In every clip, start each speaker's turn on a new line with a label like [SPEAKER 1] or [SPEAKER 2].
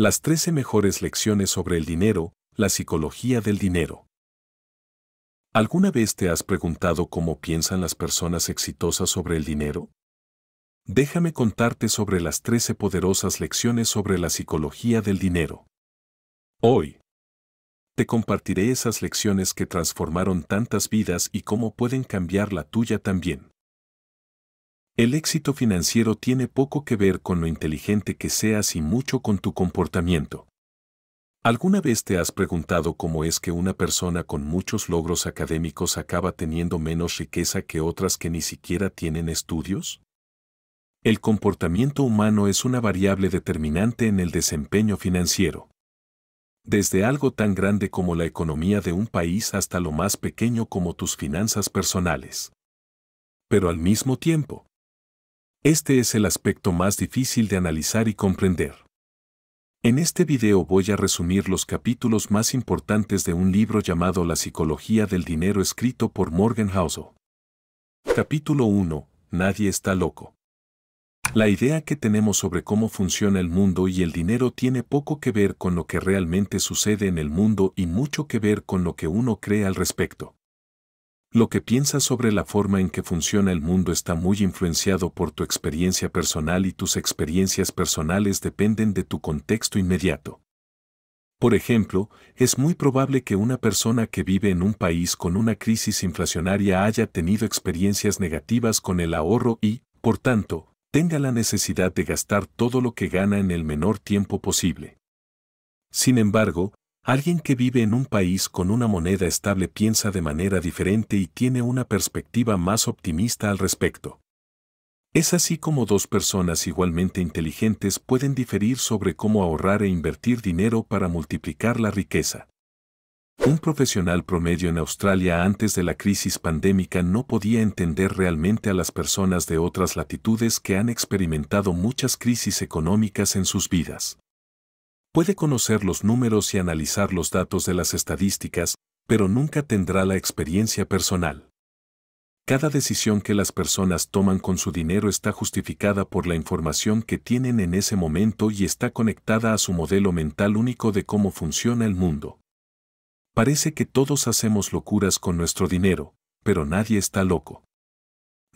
[SPEAKER 1] Las 13 mejores lecciones sobre el dinero, la psicología del dinero. ¿Alguna vez te has preguntado cómo piensan las personas exitosas sobre el dinero? Déjame contarte sobre las 13 poderosas lecciones sobre la psicología del dinero. Hoy, te compartiré esas lecciones que transformaron tantas vidas y cómo pueden cambiar la tuya también. El éxito financiero tiene poco que ver con lo inteligente que seas y mucho con tu comportamiento. ¿Alguna vez te has preguntado cómo es que una persona con muchos logros académicos acaba teniendo menos riqueza que otras que ni siquiera tienen estudios? El comportamiento humano es una variable determinante en el desempeño financiero. Desde algo tan grande como la economía de un país hasta lo más pequeño como tus finanzas personales. Pero al mismo tiempo, este es el aspecto más difícil de analizar y comprender. En este video voy a resumir los capítulos más importantes de un libro llamado La psicología del dinero escrito por Morgan Housel. Capítulo 1. Nadie está loco. La idea que tenemos sobre cómo funciona el mundo y el dinero tiene poco que ver con lo que realmente sucede en el mundo y mucho que ver con lo que uno cree al respecto. Lo que piensas sobre la forma en que funciona el mundo está muy influenciado por tu experiencia personal y tus experiencias personales dependen de tu contexto inmediato. Por ejemplo, es muy probable que una persona que vive en un país con una crisis inflacionaria haya tenido experiencias negativas con el ahorro y, por tanto, tenga la necesidad de gastar todo lo que gana en el menor tiempo posible. Sin embargo, Alguien que vive en un país con una moneda estable piensa de manera diferente y tiene una perspectiva más optimista al respecto. Es así como dos personas igualmente inteligentes pueden diferir sobre cómo ahorrar e invertir dinero para multiplicar la riqueza. Un profesional promedio en Australia antes de la crisis pandémica no podía entender realmente a las personas de otras latitudes que han experimentado muchas crisis económicas en sus vidas. Puede conocer los números y analizar los datos de las estadísticas, pero nunca tendrá la experiencia personal. Cada decisión que las personas toman con su dinero está justificada por la información que tienen en ese momento y está conectada a su modelo mental único de cómo funciona el mundo. Parece que todos hacemos locuras con nuestro dinero, pero nadie está loco.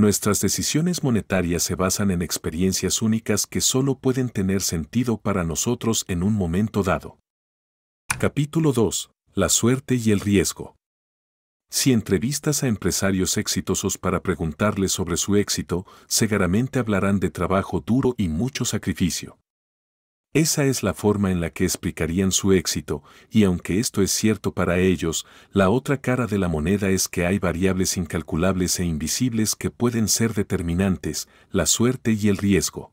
[SPEAKER 1] Nuestras decisiones monetarias se basan en experiencias únicas que solo pueden tener sentido para nosotros en un momento dado. Capítulo 2. La suerte y el riesgo. Si entrevistas a empresarios exitosos para preguntarles sobre su éxito, seguramente hablarán de trabajo duro y mucho sacrificio. Esa es la forma en la que explicarían su éxito, y aunque esto es cierto para ellos, la otra cara de la moneda es que hay variables incalculables e invisibles que pueden ser determinantes, la suerte y el riesgo.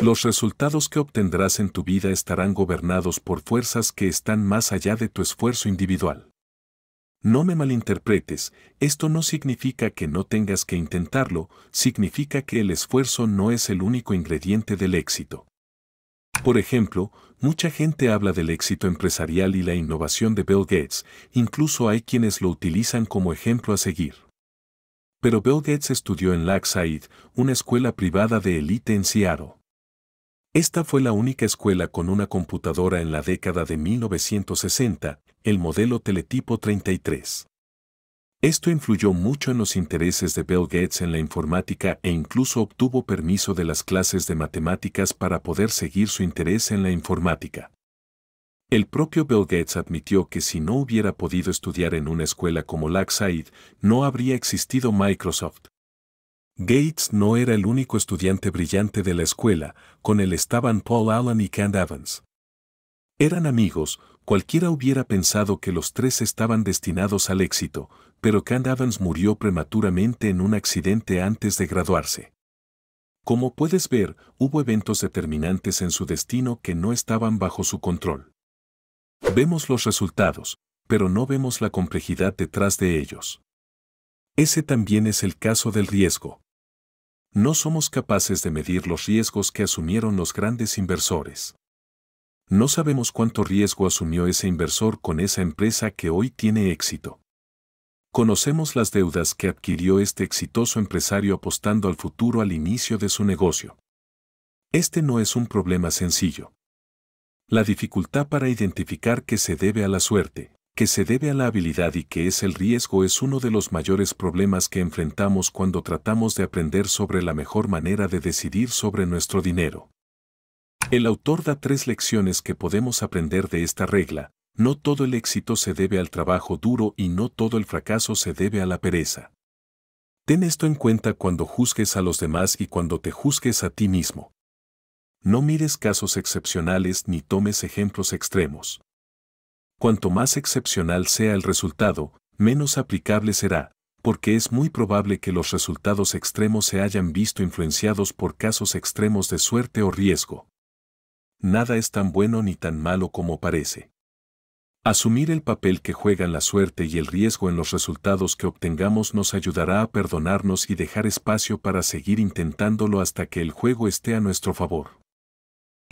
[SPEAKER 1] Los resultados que obtendrás en tu vida estarán gobernados por fuerzas que están más allá de tu esfuerzo individual. No me malinterpretes, esto no significa que no tengas que intentarlo, significa que el esfuerzo no es el único ingrediente del éxito. Por ejemplo, mucha gente habla del éxito empresarial y la innovación de Bill Gates, incluso hay quienes lo utilizan como ejemplo a seguir. Pero Bill Gates estudió en Lakeside, una escuela privada de élite en Seattle. Esta fue la única escuela con una computadora en la década de 1960, el modelo Teletipo 33. Esto influyó mucho en los intereses de Bill Gates en la informática e incluso obtuvo permiso de las clases de matemáticas para poder seguir su interés en la informática. El propio Bill Gates admitió que si no hubiera podido estudiar en una escuela como Lakeside, no habría existido Microsoft. Gates no era el único estudiante brillante de la escuela, con él estaban Paul Allen y Ken Evans. Eran amigos, Cualquiera hubiera pensado que los tres estaban destinados al éxito, pero Kant Adams murió prematuramente en un accidente antes de graduarse. Como puedes ver, hubo eventos determinantes en su destino que no estaban bajo su control. Vemos los resultados, pero no vemos la complejidad detrás de ellos. Ese también es el caso del riesgo. No somos capaces de medir los riesgos que asumieron los grandes inversores. No sabemos cuánto riesgo asumió ese inversor con esa empresa que hoy tiene éxito. Conocemos las deudas que adquirió este exitoso empresario apostando al futuro al inicio de su negocio. Este no es un problema sencillo. La dificultad para identificar que se debe a la suerte, que se debe a la habilidad y que es el riesgo es uno de los mayores problemas que enfrentamos cuando tratamos de aprender sobre la mejor manera de decidir sobre nuestro dinero. El autor da tres lecciones que podemos aprender de esta regla. No todo el éxito se debe al trabajo duro y no todo el fracaso se debe a la pereza. Ten esto en cuenta cuando juzgues a los demás y cuando te juzgues a ti mismo. No mires casos excepcionales ni tomes ejemplos extremos. Cuanto más excepcional sea el resultado, menos aplicable será, porque es muy probable que los resultados extremos se hayan visto influenciados por casos extremos de suerte o riesgo nada es tan bueno ni tan malo como parece. Asumir el papel que juegan la suerte y el riesgo en los resultados que obtengamos nos ayudará a perdonarnos y dejar espacio para seguir intentándolo hasta que el juego esté a nuestro favor.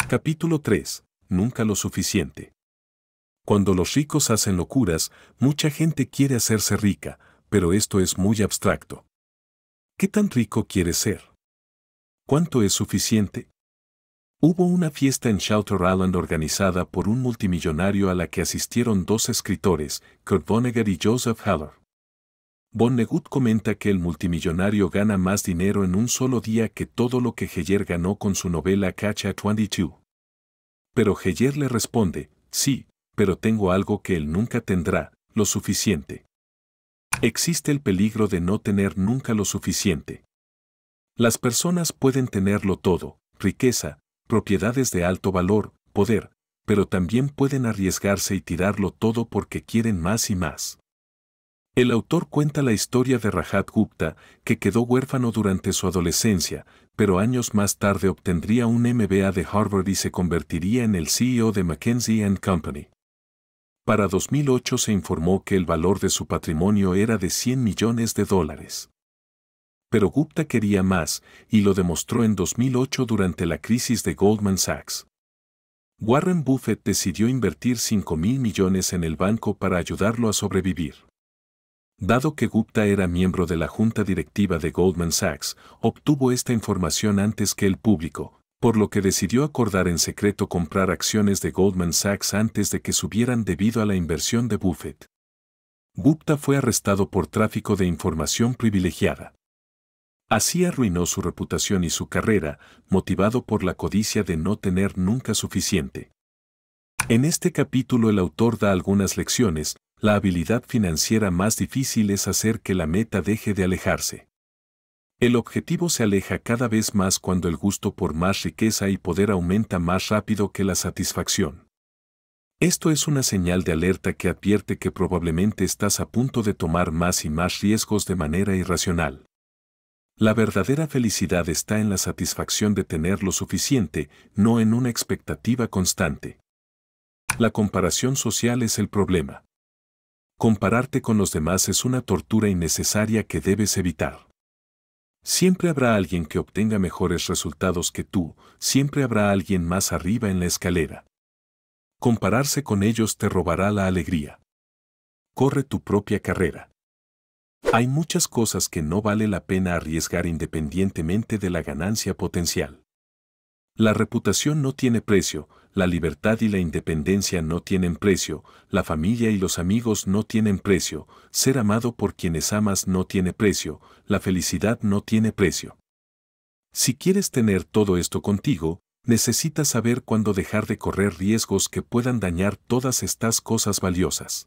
[SPEAKER 1] Capítulo 3. Nunca lo suficiente. Cuando los ricos hacen locuras, mucha gente quiere hacerse rica, pero esto es muy abstracto. ¿Qué tan rico quiere ser? ¿Cuánto es suficiente? Hubo una fiesta en Shelter Island organizada por un multimillonario a la que asistieron dos escritores, Kurt Vonnegut y Joseph Heller. Vonnegut comenta que el multimillonario gana más dinero en un solo día que todo lo que Heller ganó con su novela Catch a 22. Pero Heller le responde, sí, pero tengo algo que él nunca tendrá, lo suficiente. Existe el peligro de no tener nunca lo suficiente. Las personas pueden tenerlo todo, riqueza, propiedades de alto valor, poder, pero también pueden arriesgarse y tirarlo todo porque quieren más y más. El autor cuenta la historia de Rajat Gupta, que quedó huérfano durante su adolescencia, pero años más tarde obtendría un MBA de Harvard y se convertiría en el CEO de McKinsey ⁇ Company. Para 2008 se informó que el valor de su patrimonio era de 100 millones de dólares. Pero Gupta quería más, y lo demostró en 2008 durante la crisis de Goldman Sachs. Warren Buffett decidió invertir 5 mil millones en el banco para ayudarlo a sobrevivir. Dado que Gupta era miembro de la junta directiva de Goldman Sachs, obtuvo esta información antes que el público, por lo que decidió acordar en secreto comprar acciones de Goldman Sachs antes de que subieran debido a la inversión de Buffett. Gupta fue arrestado por tráfico de información privilegiada. Así arruinó su reputación y su carrera, motivado por la codicia de no tener nunca suficiente. En este capítulo el autor da algunas lecciones, la habilidad financiera más difícil es hacer que la meta deje de alejarse. El objetivo se aleja cada vez más cuando el gusto por más riqueza y poder aumenta más rápido que la satisfacción. Esto es una señal de alerta que advierte que probablemente estás a punto de tomar más y más riesgos de manera irracional. La verdadera felicidad está en la satisfacción de tener lo suficiente, no en una expectativa constante. La comparación social es el problema. Compararte con los demás es una tortura innecesaria que debes evitar. Siempre habrá alguien que obtenga mejores resultados que tú, siempre habrá alguien más arriba en la escalera. Compararse con ellos te robará la alegría. Corre tu propia carrera. Hay muchas cosas que no vale la pena arriesgar independientemente de la ganancia potencial. La reputación no tiene precio, la libertad y la independencia no tienen precio, la familia y los amigos no tienen precio, ser amado por quienes amas no tiene precio, la felicidad no tiene precio. Si quieres tener todo esto contigo, necesitas saber cuándo dejar de correr riesgos que puedan dañar todas estas cosas valiosas.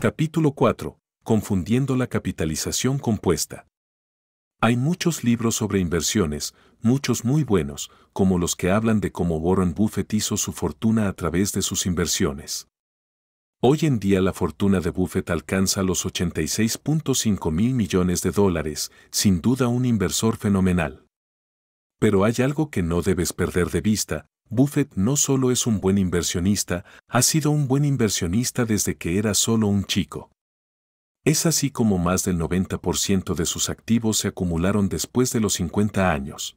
[SPEAKER 1] Capítulo 4 confundiendo la capitalización compuesta. Hay muchos libros sobre inversiones, muchos muy buenos, como los que hablan de cómo Warren Buffett hizo su fortuna a través de sus inversiones. Hoy en día la fortuna de Buffett alcanza los 86.5 mil millones de dólares, sin duda un inversor fenomenal. Pero hay algo que no debes perder de vista, Buffett no solo es un buen inversionista, ha sido un buen inversionista desde que era solo un chico. Es así como más del 90% de sus activos se acumularon después de los 50 años.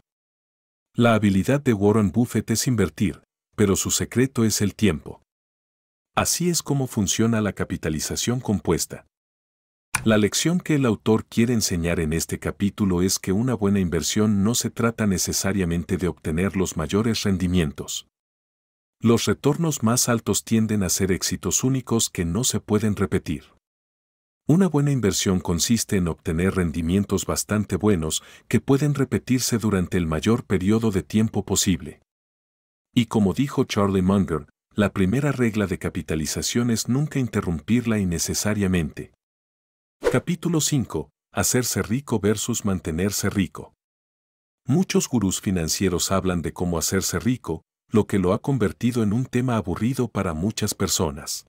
[SPEAKER 1] La habilidad de Warren Buffett es invertir, pero su secreto es el tiempo. Así es como funciona la capitalización compuesta. La lección que el autor quiere enseñar en este capítulo es que una buena inversión no se trata necesariamente de obtener los mayores rendimientos. Los retornos más altos tienden a ser éxitos únicos que no se pueden repetir. Una buena inversión consiste en obtener rendimientos bastante buenos que pueden repetirse durante el mayor periodo de tiempo posible. Y como dijo Charlie Munger, la primera regla de capitalización es nunca interrumpirla innecesariamente. Capítulo 5. Hacerse rico versus mantenerse rico. Muchos gurús financieros hablan de cómo hacerse rico, lo que lo ha convertido en un tema aburrido para muchas personas.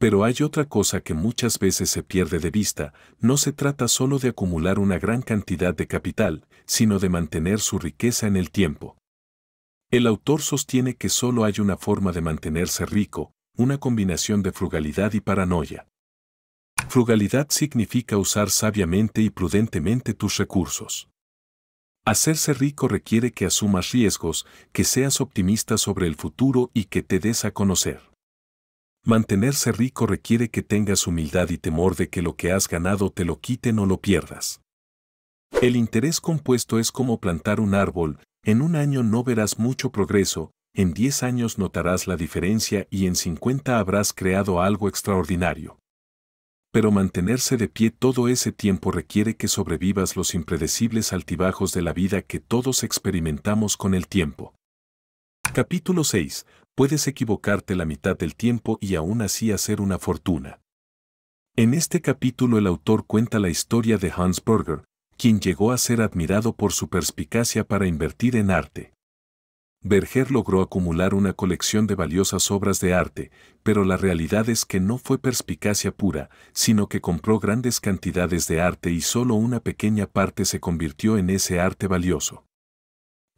[SPEAKER 1] Pero hay otra cosa que muchas veces se pierde de vista, no se trata solo de acumular una gran cantidad de capital, sino de mantener su riqueza en el tiempo. El autor sostiene que solo hay una forma de mantenerse rico, una combinación de frugalidad y paranoia. Frugalidad significa usar sabiamente y prudentemente tus recursos. Hacerse rico requiere que asumas riesgos, que seas optimista sobre el futuro y que te des a conocer. Mantenerse rico requiere que tengas humildad y temor de que lo que has ganado te lo quite o lo pierdas. El interés compuesto es como plantar un árbol, en un año no verás mucho progreso, en 10 años notarás la diferencia y en 50 habrás creado algo extraordinario. Pero mantenerse de pie todo ese tiempo requiere que sobrevivas los impredecibles altibajos de la vida que todos experimentamos con el tiempo. Capítulo 6 puedes equivocarte la mitad del tiempo y aún así hacer una fortuna. En este capítulo el autor cuenta la historia de Hans Berger, quien llegó a ser admirado por su perspicacia para invertir en arte. Berger logró acumular una colección de valiosas obras de arte, pero la realidad es que no fue perspicacia pura, sino que compró grandes cantidades de arte y solo una pequeña parte se convirtió en ese arte valioso.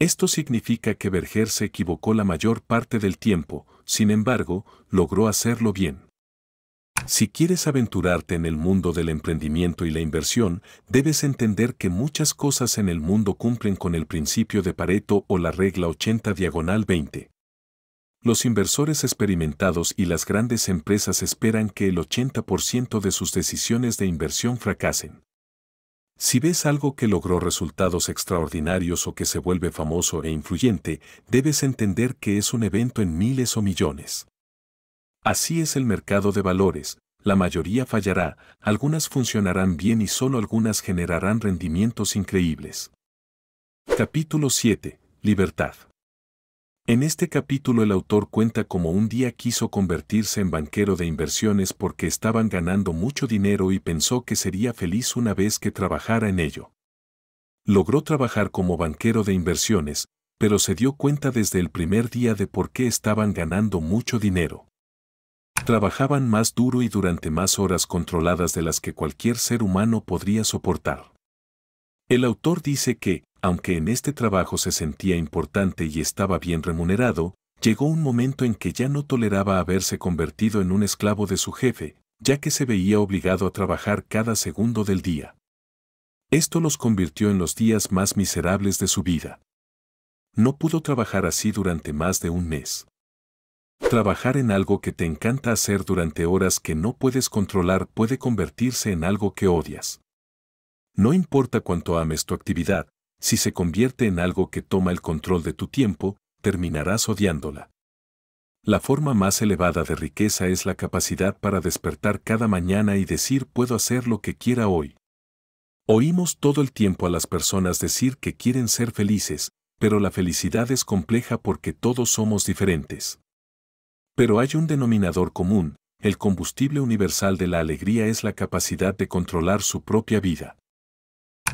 [SPEAKER 1] Esto significa que Berger se equivocó la mayor parte del tiempo, sin embargo, logró hacerlo bien. Si quieres aventurarte en el mundo del emprendimiento y la inversión, debes entender que muchas cosas en el mundo cumplen con el principio de Pareto o la regla 80 diagonal 20. Los inversores experimentados y las grandes empresas esperan que el 80% de sus decisiones de inversión fracasen. Si ves algo que logró resultados extraordinarios o que se vuelve famoso e influyente, debes entender que es un evento en miles o millones. Así es el mercado de valores, la mayoría fallará, algunas funcionarán bien y solo algunas generarán rendimientos increíbles. Capítulo 7. Libertad. En este capítulo el autor cuenta cómo un día quiso convertirse en banquero de inversiones porque estaban ganando mucho dinero y pensó que sería feliz una vez que trabajara en ello. Logró trabajar como banquero de inversiones, pero se dio cuenta desde el primer día de por qué estaban ganando mucho dinero. Trabajaban más duro y durante más horas controladas de las que cualquier ser humano podría soportar. El autor dice que, aunque en este trabajo se sentía importante y estaba bien remunerado, llegó un momento en que ya no toleraba haberse convertido en un esclavo de su jefe, ya que se veía obligado a trabajar cada segundo del día. Esto los convirtió en los días más miserables de su vida. No pudo trabajar así durante más de un mes. Trabajar en algo que te encanta hacer durante horas que no puedes controlar puede convertirse en algo que odias. No importa cuánto ames tu actividad, si se convierte en algo que toma el control de tu tiempo, terminarás odiándola. La forma más elevada de riqueza es la capacidad para despertar cada mañana y decir puedo hacer lo que quiera hoy. Oímos todo el tiempo a las personas decir que quieren ser felices, pero la felicidad es compleja porque todos somos diferentes. Pero hay un denominador común, el combustible universal de la alegría es la capacidad de controlar su propia vida.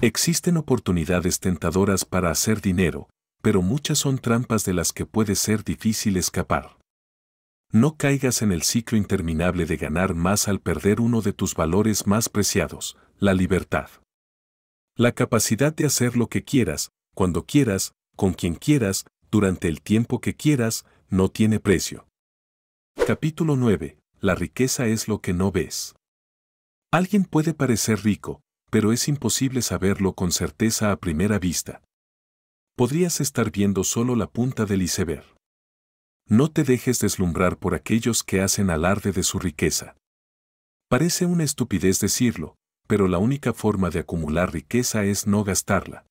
[SPEAKER 1] Existen oportunidades tentadoras para hacer dinero, pero muchas son trampas de las que puede ser difícil escapar. No caigas en el ciclo interminable de ganar más al perder uno de tus valores más preciados, la libertad. La capacidad de hacer lo que quieras, cuando quieras, con quien quieras, durante el tiempo que quieras, no tiene precio. Capítulo 9. La riqueza es lo que no ves. Alguien puede parecer rico, pero es imposible saberlo con certeza a primera vista. Podrías estar viendo solo la punta del iceberg. No te dejes deslumbrar por aquellos que hacen alarde de su riqueza. Parece una estupidez decirlo, pero la única forma de acumular riqueza es no gastarla.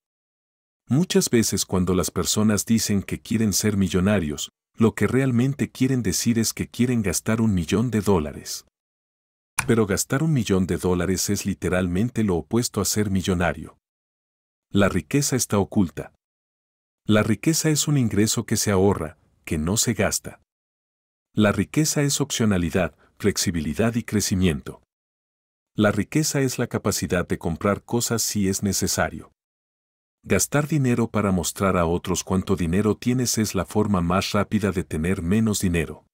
[SPEAKER 1] Muchas veces cuando las personas dicen que quieren ser millonarios, lo que realmente quieren decir es que quieren gastar un millón de dólares. Pero gastar un millón de dólares es literalmente lo opuesto a ser millonario. La riqueza está oculta. La riqueza es un ingreso que se ahorra, que no se gasta. La riqueza es opcionalidad, flexibilidad y crecimiento. La riqueza es la capacidad de comprar cosas si es necesario. Gastar dinero para mostrar a otros cuánto dinero tienes es la forma más rápida de tener menos dinero.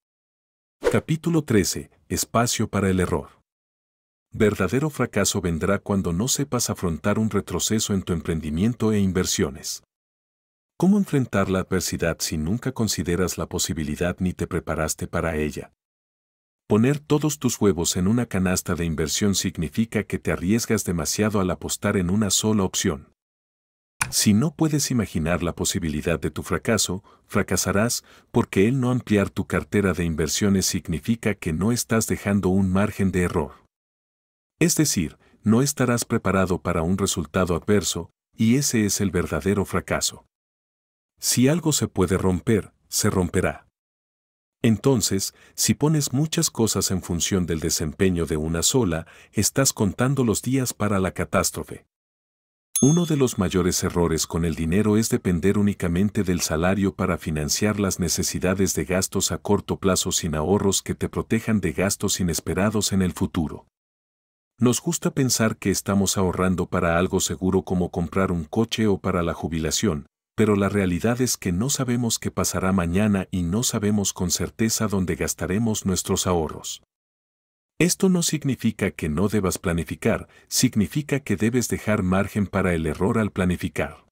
[SPEAKER 1] Capítulo 13 espacio para el error. Verdadero fracaso vendrá cuando no sepas afrontar un retroceso en tu emprendimiento e inversiones. ¿Cómo enfrentar la adversidad si nunca consideras la posibilidad ni te preparaste para ella? Poner todos tus huevos en una canasta de inversión significa que te arriesgas demasiado al apostar en una sola opción. Si no puedes imaginar la posibilidad de tu fracaso, fracasarás porque el no ampliar tu cartera de inversiones significa que no estás dejando un margen de error. Es decir, no estarás preparado para un resultado adverso, y ese es el verdadero fracaso. Si algo se puede romper, se romperá. Entonces, si pones muchas cosas en función del desempeño de una sola, estás contando los días para la catástrofe. Uno de los mayores errores con el dinero es depender únicamente del salario para financiar las necesidades de gastos a corto plazo sin ahorros que te protejan de gastos inesperados en el futuro. Nos gusta pensar que estamos ahorrando para algo seguro como comprar un coche o para la jubilación, pero la realidad es que no sabemos qué pasará mañana y no sabemos con certeza dónde gastaremos nuestros ahorros. Esto no significa que no debas planificar, significa que debes dejar margen para el error al planificar.